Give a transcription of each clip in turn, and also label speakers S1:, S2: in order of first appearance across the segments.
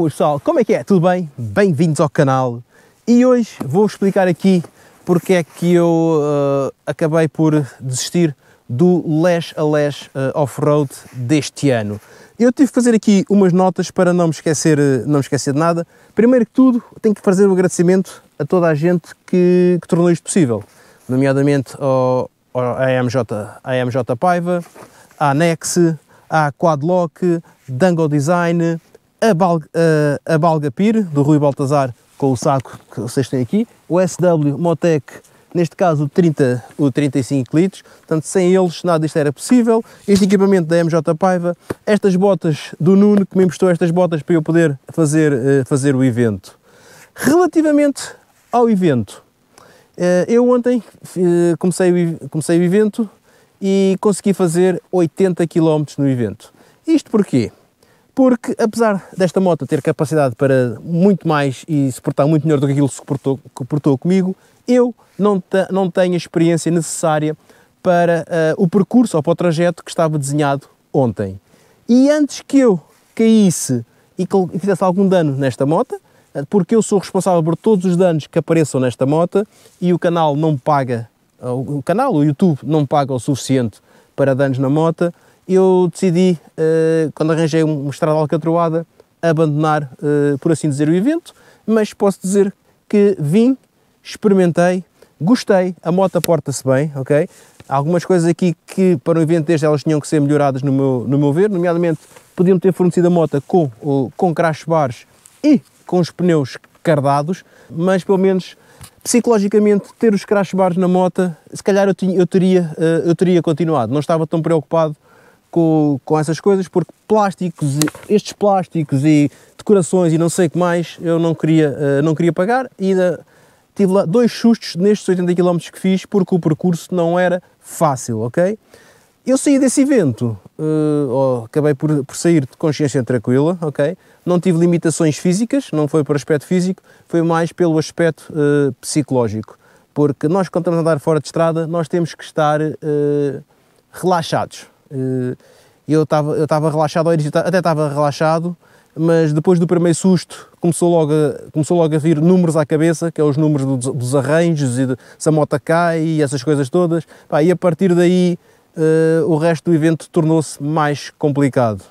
S1: Olá pessoal, como é que é? Tudo bem? Bem-vindos ao canal e hoje vou explicar aqui porque é que eu uh, acabei por desistir do Lash a Lash uh, Off-Road deste ano. Eu tive que fazer aqui umas notas para não me esquecer, eh, não me esquecer de nada. Primeiro que tudo, tenho que fazer um agradecimento a toda a gente que, que tornou isto possível, nomeadamente ao, ao AMJ, AMJ Paiva, à Nex, à Quadlock, Dango Design, a, Balga, a, a Balga Pir, do Rui Baltazar, com o saco que vocês têm aqui, o SW Motec, neste caso o 30 ou 35 litros, portanto sem eles nada disto era possível, este equipamento da MJ Paiva, estas botas do Nuno, que me emprestou estas botas para eu poder fazer, eh, fazer o evento. Relativamente ao evento, eh, eu ontem eh, comecei o, comecei o evento e consegui fazer 80 km no evento. Isto porquê? porque apesar desta moto ter capacidade para muito mais e suportar muito melhor do que aquilo que suportou, suportou comigo, eu não, te, não tenho a experiência necessária para uh, o percurso ou para o trajeto que estava desenhado ontem. E antes que eu caísse e, e fizesse algum dano nesta moto, eh, porque eu sou responsável por todos os danos que apareçam nesta moto e o canal não paga, eh, o canal, o YouTube não paga o suficiente para danos na moto, eu decidi, eh, quando arranjei uma estrada alcatroada, abandonar, eh, por assim dizer, o evento, mas posso dizer que vim, experimentei, gostei, a moto porta-se bem, ok? algumas coisas aqui que para um evento deste elas tinham que ser melhoradas no meu, no meu ver, nomeadamente podiam ter fornecido a moto com, com crash bars e com os pneus cardados, mas pelo menos psicologicamente ter os crash bars na moto, se calhar eu, tinha, eu, teria, eh, eu teria continuado, não estava tão preocupado com, com essas coisas, porque plásticos, estes plásticos e decorações e não sei o que mais, eu não queria, uh, não queria pagar e ainda eh, tive lá dois sustos nestes 80 km que fiz, porque o percurso não era fácil, ok? Eu saí desse evento, uh, acabei por, por sair de consciência tranquila, ok? Não tive limitações físicas, não foi por aspecto físico, foi mais pelo aspecto uh, psicológico, porque nós quando estamos a andar fora de estrada, nós temos que estar relaxados, eh, eu estava eu estava relaxado, até estava relaxado, mas depois do primeiro susto começou logo, a, começou logo a vir números à cabeça, que é os números do, dos, arranjos e de, se a moto cai e essas coisas todas. Pá, e a partir daí uh, o resto do evento tornou-se mais complicado.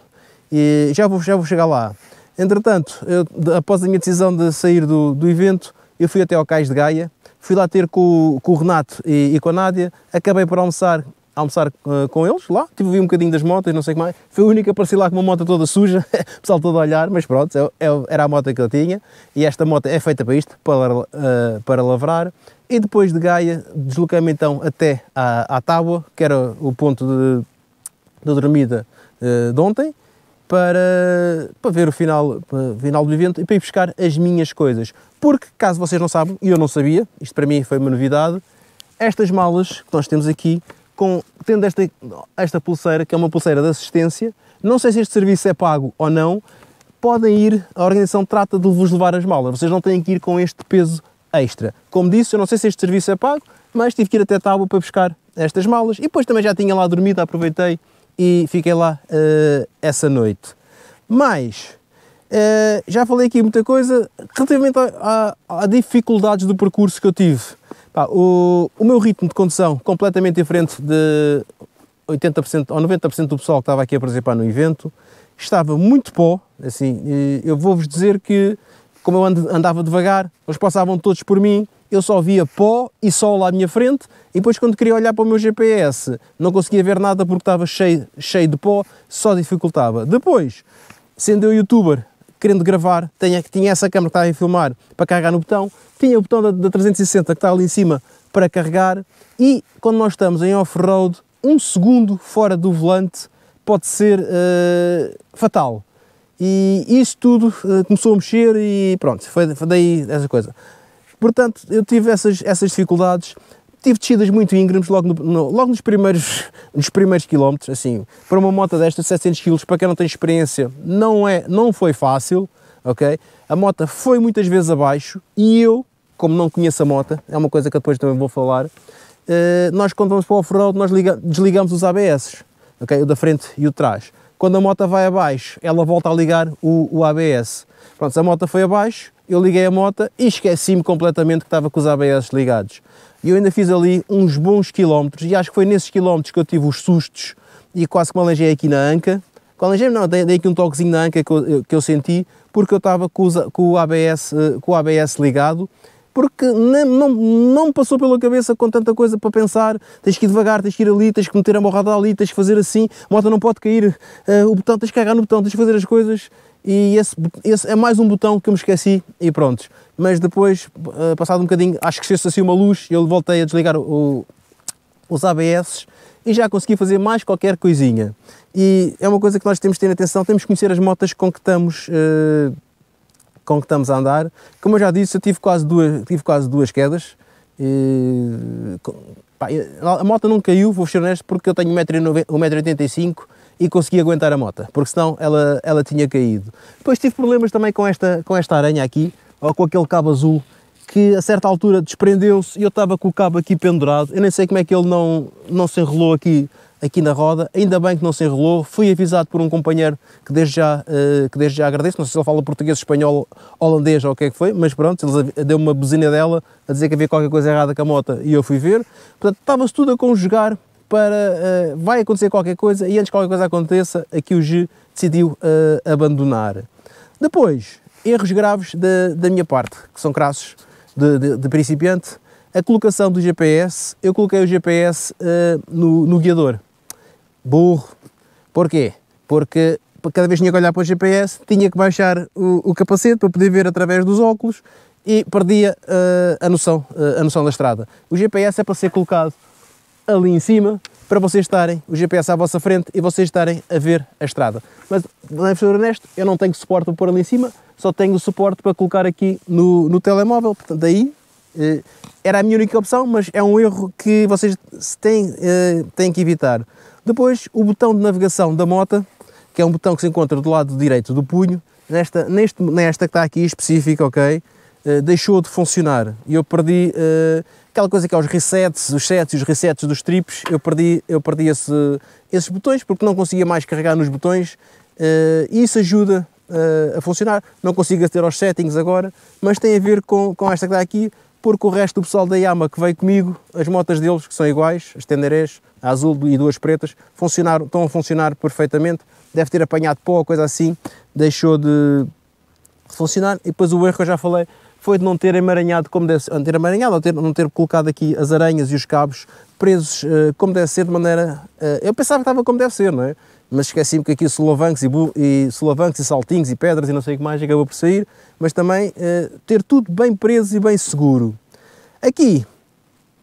S1: E já vou, já vou chegar lá. Entretanto, eu, após a minha decisão de sair do, do evento, eu fui até ao Cais de Gaia, fui lá ter com, com o Renato e, e, com a Nádia, acabei por almoçar almoçar eh, com eles lá, tive um bocadinho das motas, não sei o que mais. Foi a única para apareci lá com uma moto toda suja, o pessoal todo a olhar, mas pronto, eu, é eu, é era a moto que eu tinha e esta moto é feita para isto, para, uh, para lavrar. E depois de Gaia, desloquei-me então até à, à Tábua, que era o ponto de, de dormida uh, de ontem, para, para ver o final, final do evento e para ir buscar as minhas coisas. Porque, caso vocês não sabem, e eu não sabia, isto para mim foi uma novidade, estas malas que nós temos aqui com, tendo esta, esta pulseira, que é uma pulseira de assistência, não sei se este serviço é pago ou não, podem ir, a organização trata de vos levar as malas, vocês não têm que ir com este peso extra. Como disse, eu não sei se este serviço é pago, mas tive que ir até Tábua para buscar estas malas e depois também já tinha lá dormido, aproveitei e fiquei lá uh, essa noite. Mas, uh, já falei aqui muita coisa relativamente a, a, a dificuldades do percurso que eu tive. Pá, o, o, meu ritmo de condução, completamente diferente de 80% ou 90% do pessoal que estava aqui a participar no evento, estava muito pó, assim, eu vou-vos dizer que, como eu andava devagar, eles passavam todos por mim, eu só via pó e sol à minha frente, e depois quando queria olhar para o meu GPS, não conseguia ver nada porque estava cheio, cheio de pó, só dificultava. Depois, sendo eu youtuber, querendo gravar, tinha, é tinha essa câmera que estava a filmar para carregar no botão, tinha o botão da, da 360 que está ali em cima para carregar e quando nós estamos em off-road, um segundo fora do volante pode ser uh, fatal. E isso tudo uh, começou a mexer e pronto, foi, foi daí essa coisa. Portanto, eu tive essas, essas dificuldades, tive descidas muito íngremes logo, no, no, logo nos, primeiros, nos primeiros quilómetros, assim, para uma moto desta 700 kg, para quem não tem experiência, não, é, não foi fácil, ok? A moto foi muitas vezes abaixo e eu, como não conheço a moto, é uma coisa que depois também vou falar, uh, nós quando vamos para o off-road, nós liga, desligamos os ABS, ok? O da frente e o de trás. Quando a moto vai abaixo, ela volta a ligar o, o ABS. Pronto, a moto foi abaixo, eu liguei a moto e esqueci-me completamente que estava com os ABS ligados. E eu ainda fiz ali uns bons quilómetros, e acho que foi nesses quilómetros que eu tive os sustos e quase que me alejei aqui na anca. Com alejei não, dei, dei, aqui um toquezinho na anca que eu, que eu senti, porque eu estava com, com, o ABS, eh, com o ABS ligado porque não, não, não passou pela cabeça com tanta coisa para pensar, tens que ir devagar, tens que ir ali, tens que meter a borrada ali, tens que fazer assim, a moto não pode cair, uh, o botão, tens que carregar no botão, tens que fazer as coisas, e esse, esse, é mais um botão que eu me esqueci e prontos. Mas depois, uh, passado um bocadinho, acho que se se assim uma luz, eu voltei a desligar o, os ABS e já consegui fazer mais qualquer coisinha. E é uma coisa que nós temos de ter atenção, temos que conhecer as motas com que estamos... Uh, com que estamos a andar. Como eu já disse, eu tive quase duas, tive quase duas quedas. E, pá, a moto não caiu, vou ser honesto, porque eu tenho 1,85m e consegui aguentar a moto, porque senão ela, ela tinha caído. Depois tive problemas também com esta, com esta aranha aqui, ou com aquele cabo azul, que a certa altura desprendeu-se e eu estava com o cabo aqui pendurado. Eu nem sei como é que ele não, não se enrolou aqui aqui na roda, ainda bem que não se enrolou, fui avisado por um companheiro que desde já, eh, que desde já agradeço, não sei se ele fala português, espanhol, holandês ou o que é que foi, mas pronto, ele deu uma buzina dela a dizer que havia qualquer coisa errada com a moto e eu fui ver, portanto estava-se tudo a conjugar para, eh, vai acontecer qualquer coisa e antes que qualquer coisa aconteça, aqui o G decidiu eh, abandonar. Depois, erros graves da, da minha parte, que são crassos de, de, de principiante, a colocação do GPS, eu coloquei o GPS uh, no, no guiador burro. Porquê? Porque cada vez que tinha que olhar para o GPS, tinha que baixar o, o capacete para poder ver através dos óculos e perdia uh, a, noção, uh, a noção da estrada. O GPS é para ser colocado ali em cima, para vocês estarem, o GPS à vossa frente e vocês estarem a ver a estrada. Mas, para ser honesto, eu não tenho suporte para pôr ali em cima, só tenho o suporte para colocar aqui no, no telemóvel, portanto, daí eh, era a minha única opção, mas é um erro que vocês têm, têm que evitar. Depois, o botão de navegação da moto, que é um botão que se encontra do lado direito do punho, nesta, neste, nesta que está aqui específica, ok? Uh, deixou de funcionar e eu perdi uh, aquela coisa que é os resets, os sets e os resets dos trips, eu perdi, eu perdi esse, esses botões porque não conseguia mais carregar nos botões uh, e isso ajuda a funcionar. Não consigo ter aos settings agora, mas tem a ver com, com esta que está aqui, porque o resto do pessoal da Yama que veio comigo, as motas deles, que são iguais, as tenderés, a azul e duas pretas, funcionaram, estão a funcionar perfeitamente, deve ter apanhado pó ou coisa assim, deixou de funcionar, e depois o erro que eu já falei foi de não ter emaranhado como deve ser, ter emaranhado, ou ter, não ter colocado aqui as aranhas e os cabos presos eh, como deve ser, de maneira... Eh, eu pensava que estava como deve ser, não é? mas esqueci-me que aqui solavancos e, e, solavancos e saltinhos e pedras e não sei o que mais acabou por sair, mas também eh, ter tudo bem preso e bem seguro. Aqui,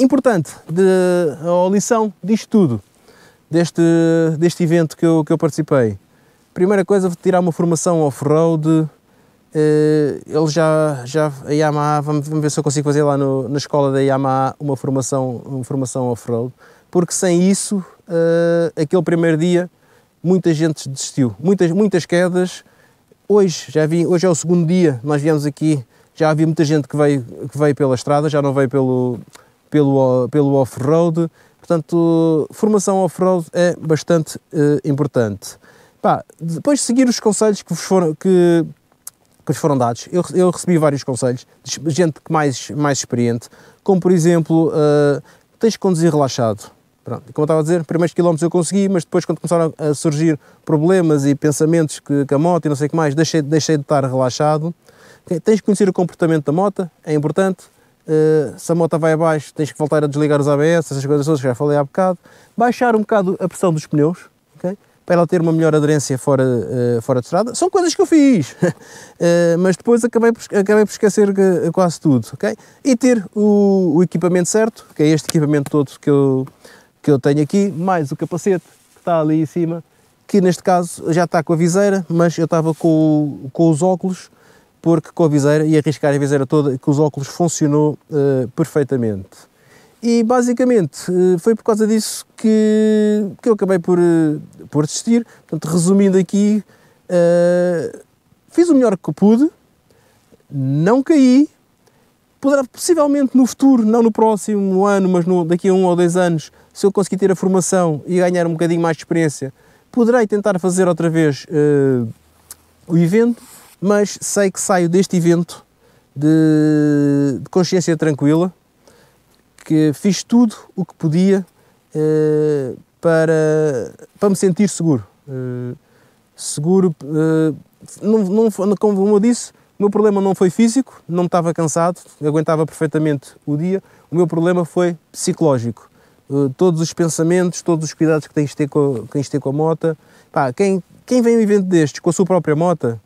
S1: importante, de, a lição disto tudo, deste, deste evento que eu, que eu participei. Primeira coisa, vou tirar uma formação off-road, eh, ele já, já, a Yamaha, vamos, ver se eu consigo fazer lá no, na escola da Yamaha uma formação, uma formação off-road, porque sem isso, eh, aquele primeiro dia, muita gente desistiu, muitas, muitas quedas. Hoje, já vi, hoje é o segundo dia, nós viemos aqui, já havia muita gente que veio, que veio pela estrada, já não veio pelo, pelo, pelo off-road, portanto, formação off-road é bastante uh, importante. Pá, depois de seguir os conselhos que vos foram, que, que vos foram dados, eu, eu recebi vários conselhos de gente mais, mais experiente, como por exemplo, uh, tens de conduzir relaxado. Pronto. Como eu estava a dizer, primeiros quilómetros eu consegui, mas depois quando começaram a surgir problemas e pensamentos que, que a moto e não sei o que mais, deixei, deixei de estar relaxado. Tens que conhecer o comportamento da moto, é importante. Uh, se a moto vai abaixo, tens que voltar a desligar os ABS, essas coisas todas que já falei há bocado. Baixar um bocado a pressão dos pneus, para ela ter uma melhor aderência fora, uh, fora de estrada. São coisas que eu fiz, uh, mas depois acabei por, acabei por esquecer quase tudo. Okay? E ter o, o equipamento certo, que é este equipamento todo que eu que eu tenho aqui, mais o capacete que está ali em cima, que neste caso já está com a viseira, mas eu estava com, com os óculos, porque com a viseira e arriscar a viseira toda, que os óculos funcionou uh, perfeitamente. E basicamente eh, foi por causa disso que, que eu acabei por, eh, por desistir. Portanto, resumindo aqui, fiz o melhor que pude, não caí, poderá possivelmente no futuro, não no próximo ano, mas no, daqui a um ou dois anos, se eu conseguir ter a formação e ganhar um bocadinho mais de experiência, poderei tentar fazer outra vez uh, o evento, mas sei que saio deste evento de, de, consciência tranquila, que fiz tudo o que podia uh, para, para me sentir seguro. Uh, seguro, não, não, como eu disse, o meu problema não foi físico, não estava cansado, aguentava perfeitamente o dia. O meu problema foi psicológico. Eh, todos os pensamentos, todos os cuidados que tens de ter com a, tens de ter com a mota. Pá, quem, quem vem a um evento destes com a sua própria mota,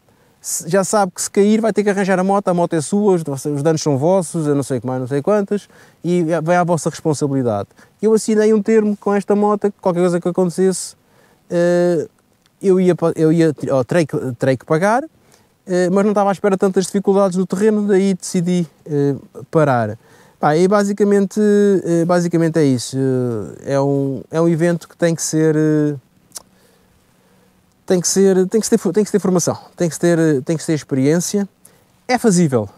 S1: já sabe que se cair vai ter que arranjar a moto, a moto é sua, os danos são vossos, eu não sei que mais, não sei quantas, e vai à vossa responsabilidade. Eu assinei um termo com esta moto, qualquer coisa que acontecesse, eh, eu ia, eu ia ou terei, terei que pagar, eh, mas não estava à espera tantas dificuldades do terreno, daí decidi eh, parar. Pá, e basicamente, eh, basicamente é isso. É um, é um evento que tem que ser. Tem que, ser, tem, que ter, tem que ter formação, tem que ter, tem que ter experiência. É fazível,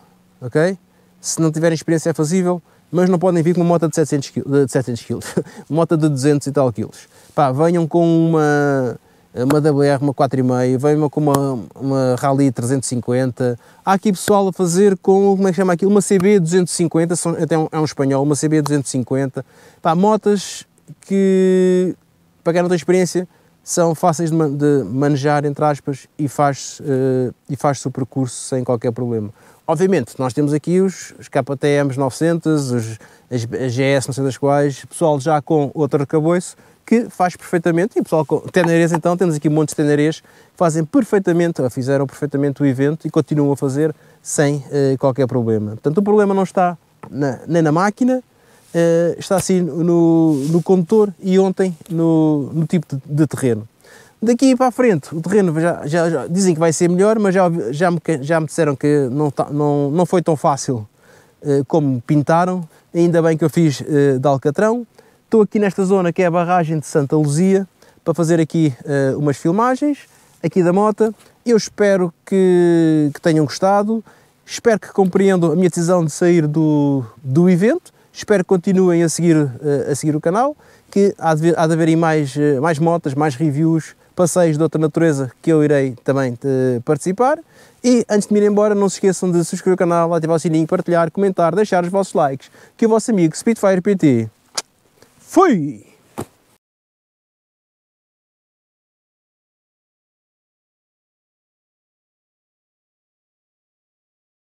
S1: ok? Se não tiverem experiência é fazível, mas não podem vir com uma moto de 700 kg, de 700 kg, moto de 200 e tal quilos. Pá, venham com uma, eh, uma WR, uma 4,5, vem uma com uma, uma Rally 350. Há aqui pessoal a fazer com, como é que chama aquilo, uma CB 250, são, até é um, é um espanhol, uma CB 250. Pá, motas que, para quem não tem experiência, são fáceis de, de manejar, entre aspas, e faz, uh, eh, e faz o percurso sem qualquer problema. Obviamente, nós temos aqui os, os KTMs 900, os, as, as GS não sei das quais, pessoal já com outro arcabouço, que faz perfeitamente, e pessoal, Tenerês então, temos aqui um monte de Tenerês que fazem perfeitamente, fizeram perfeitamente o evento e continuam a fazer sem eh, qualquer problema. Portanto, o problema não está na, nem na máquina, eh, está assim no, no condutor e ontem no, no tipo de, de, terreno. Daqui para a frente, o terreno já, já, já, dizem que vai ser melhor, mas já, já, me, já me disseram que não, tá, não, não foi tão fácil eh, como pintaram. Ainda bem que eu fiz eh, de alcatrão, Estou aqui nesta zona que é a barragem de Santa Luzia para fazer aqui uh, umas filmagens aqui da mota. Eu espero que, que, tenham gostado, espero que compreendam a minha decisão de sair do, do evento, espero que continuem a seguir, uh, a seguir o canal, que há de, há de haver mais, uh, mais motas, mais reviews, passeios de outra natureza que eu irei também participar. E antes de me ir embora, não se esqueçam de subscrever o canal, ativar o sininho, partilhar, comentar, deixar os vossos likes, que o vosso amigo Speedfire PT Fui!